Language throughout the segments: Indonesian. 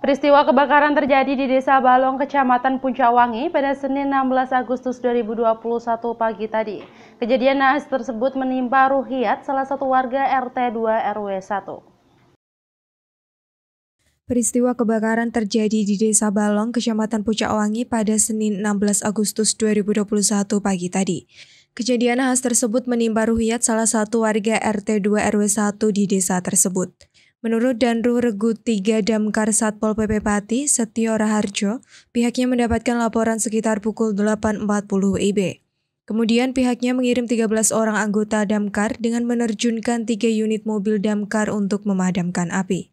Peristiwa kebakaran terjadi di Desa Balong, Kecamatan Puncawangi pada Senin 16 Agustus 2021 pagi tadi. Kejadian naas tersebut menimpa Ruhiat, salah satu warga RT 2 RW 1. Peristiwa kebakaran terjadi di Desa Balong, Kecamatan Puncawangi pada Senin 16 Agustus 2021 pagi tadi. Kejadian naas tersebut menimpa Ruhiat, salah satu warga RT 2 RW 1 di desa tersebut. Menurut Danru Regu 3 Damkar Satpol PP Pati, Setio Raharjo, pihaknya mendapatkan laporan sekitar pukul 8.40 WIB. Kemudian pihaknya mengirim 13 orang anggota damkar dengan menerjunkan 3 unit mobil damkar untuk memadamkan api.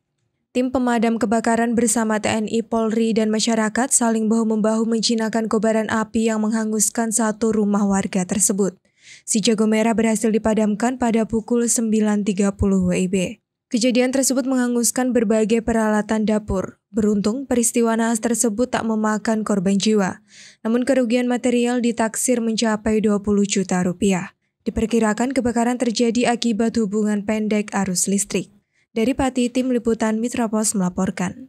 Tim pemadam kebakaran bersama TNI, Polri, dan masyarakat saling bahu-membahu menjinakkan kobaran api yang menghanguskan satu rumah warga tersebut. Si jago merah berhasil dipadamkan pada pukul 9.30 WIB. Kejadian tersebut menghanguskan berbagai peralatan dapur. Beruntung, peristiwa naas tersebut tak memakan korban jiwa. Namun kerugian material ditaksir mencapai 20 juta rupiah. Diperkirakan kebakaran terjadi akibat hubungan pendek arus listrik. Dari Pati, Tim Liputan Mitra Pos melaporkan.